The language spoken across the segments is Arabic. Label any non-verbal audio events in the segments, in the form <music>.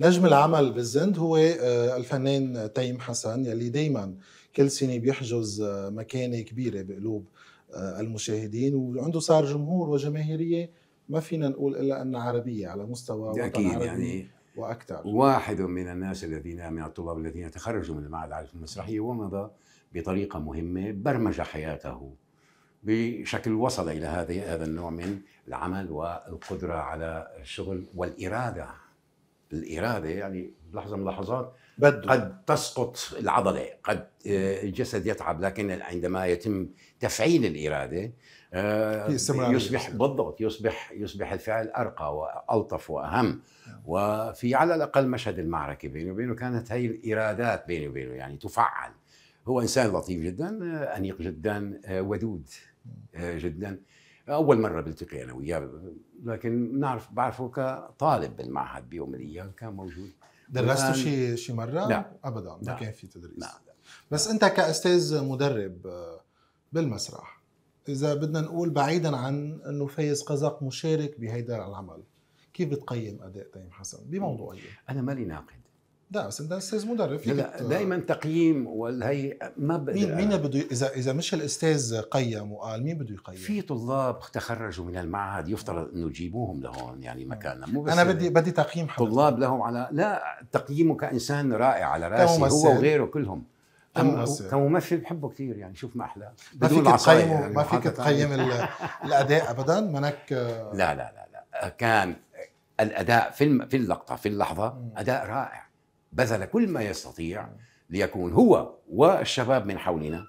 نجم العمل بالزند هو آه، الفنان تيم حسن يلي دايما كل سنه بيحجز آه، مكانه كبيره بقلوب آه، المشاهدين وعنده صار جمهور وجماهيريه ما فينا نقول الا ان عربيه على مستوى وطن يعني عربي يعني واكثر واحد من الناس الذين من الطلاب الذين تخرجوا من المعهد العربي المسرحيه ومضى بطريقه مهمه برمج حياته بشكل وصل الى هذا هذا النوع من العمل والقدره على الشغل والاراده الاراده يعني لحظه من اللحظات قد تسقط العضله قد آه، الجسد يتعب لكن عندما يتم تفعيل الاراده آه، يصبح بالضبط يصبح يصبح الفعل ارقى والطف واهم نعم. وفي على الاقل مشهد المعركه بيني وبينه كانت هي الارادات بيني وبينه يعني تفعل هو انسان لطيف جدا آه، انيق جدا ودود نعم. جدا اول مره بلتقي انا وياه لكن نعرف بعرفه كطالب بالمعهد بيوم من الايام كان موجود درسته شي شي مره؟ لا نعم. ابدا لا. ما نعم. كان في تدريس لا. نعم. لا. بس انت كاستاذ مدرب آه، بالمسرح اذا بدنا نقول بعيدا عن انه فايز قزق مشارك بهيدا العمل كيف بتقيم اداء تيم حسن بموضوعيه؟ انا مالي ناقد لا بس انت استاذ مدرب لا دائما تقييم والهي ما بقدر مين مين بده اذا اذا مش الاستاذ قيم وقال مين بده يقيم؟ في طلاب تخرجوا من المعهد يفترض انه يجيبوهم لهون يعني نعم. مكاننا مو بس انا بدي بدي تقييم حضرتك طلاب لهم على لا تقييمه كانسان رائع على راسي هو وغيره كلهم كممثل بحبه كثير يعني شوف ما احلى ما فيك تقيم يعني ما فيك تقيم الاداء ابدا منك آه. لا لا لا لا كان الاداء في في اللقطه في اللحظه اداء رائع بذل كل ما يستطيع ليكون هو والشباب من حولنا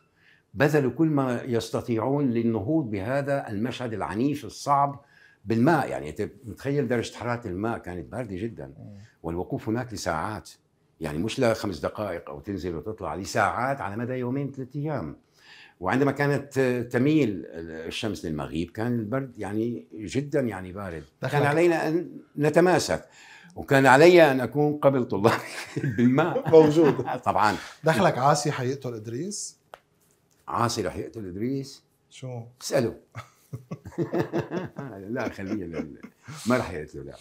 بذلوا كل ما يستطيعون للنهوض بهذا المشهد العنيف الصعب بالماء يعني انت متخيل درجه حراره الماء كانت بارده جدا والوقوف هناك لساعات يعني مش لخمس دقائق او تنزل وتطلع لساعات على مدى يومين ثلاثة ايام وعندما كانت تميل الشمس للمغيب كان البرد يعني جدا يعني بارد كان علينا ان نتماسك وكان علي ان اكون قبل طلابي <laughs> بالماء موجود <laughs> طبعا دخلك عاصي حيقتل ادريس؟ عاصي رح يقتل ادريس؟ شو؟ اساله <laughs> لا خليه ما رح يقتله لا